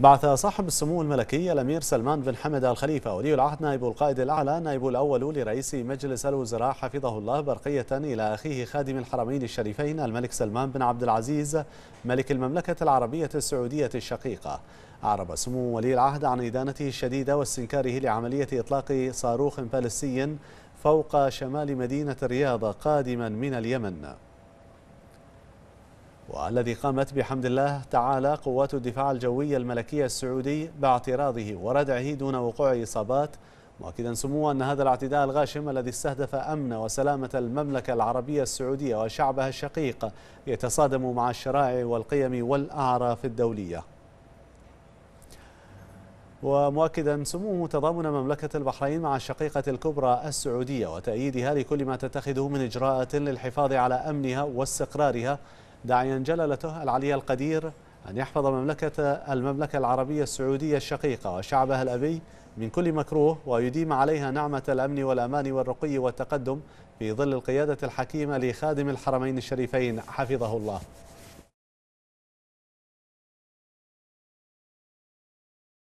بعث صاحب السمو الملكي الأمير سلمان بن حمد الخليفة ولي العهد نائب القائد الأعلى نائب الأول لرئيس مجلس الوزراء حفظه الله برقية إلى أخيه خادم الحرمين الشريفين الملك سلمان بن عبد العزيز ملك المملكة العربية السعودية الشقيقة أعرب سمو ولي العهد عن إدانته الشديدة واستنكاره لعملية إطلاق صاروخ فلسطيني فوق شمال مدينة الرياض قادما من اليمن والذي قامت بحمد الله تعالى قوات الدفاع الجوي الملكية السعودي باعتراضه وردعه دون وقوع إصابات مؤكدا سموه أن هذا الاعتداء الغاشم الذي استهدف أمن وسلامة المملكة العربية السعودية وشعبها الشقيق يتصادم مع الشرائع والقيم والأعراف الدولية ومؤكدا سموه تضامن مملكة البحرين مع الشقيقة الكبرى السعودية وتأييدها لكل ما تتخذه من إجراءات للحفاظ على أمنها واستقرارها داعيا جلالته العلي القدير أن يحفظ مملكة المملكة العربية السعودية الشقيقة وشعبها الأبي من كل مكروه ويديم عليها نعمة الأمن والأمان والرقي والتقدم في ظل القيادة الحكيمة لخادم الحرمين الشريفين حفظه الله